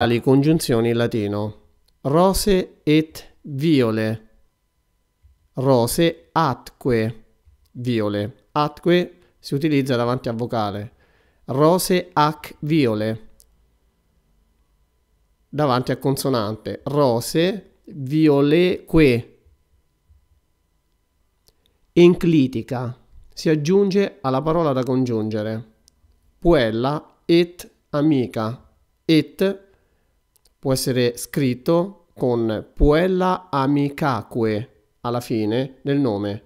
Principali congiunzioni in latino. Rose et viole. Rose atque viole. Atque si utilizza davanti a vocale. Rose ac viole. Davanti a consonante. Rose viole que. Enclitica. Si aggiunge alla parola da congiungere. Puella et amica. Et può essere scritto con puella amicaque alla fine del nome.